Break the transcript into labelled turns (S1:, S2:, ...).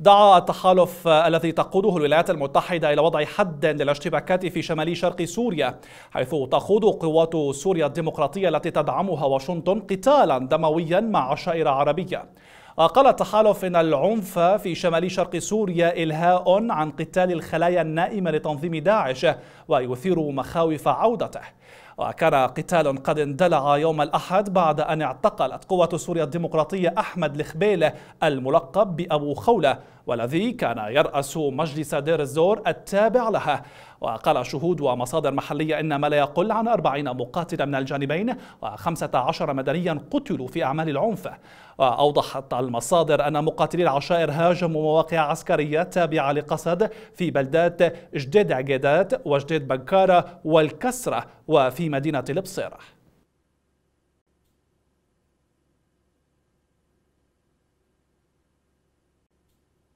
S1: دعا التحالف الذي تقوده الولايات المتحدة إلى وضع حد للاشتباكات في شمال شرق سوريا حيث تخوض قوات سوريا الديمقراطية التي تدعمها واشنطن قتالا دمويا مع عشائر عربية قال التحالف إن العنف في شمال شرق سوريا إلهاء عن قتال الخلايا النائمة لتنظيم داعش ويثير مخاوف عودته وكان قتال قد اندلع يوم الأحد بعد أن اعتقلت قوة سوريا الديمقراطية أحمد الخبيلة الملقب بأبو خولة والذي كان يرأس مجلس دير الزور التابع لها وقال شهود ومصادر محلية إن ما لا يقل عن 40 مقاتلا من الجانبين و15 مدنيا قتلوا في أعمال العنف وأوضحت المصادر أن مقاتلي العشائر هاجموا مواقع عسكرية تابعة لقسد في بلدات جديد عقيدات وجديد بكارة والكسرة وفي مدينة البصيره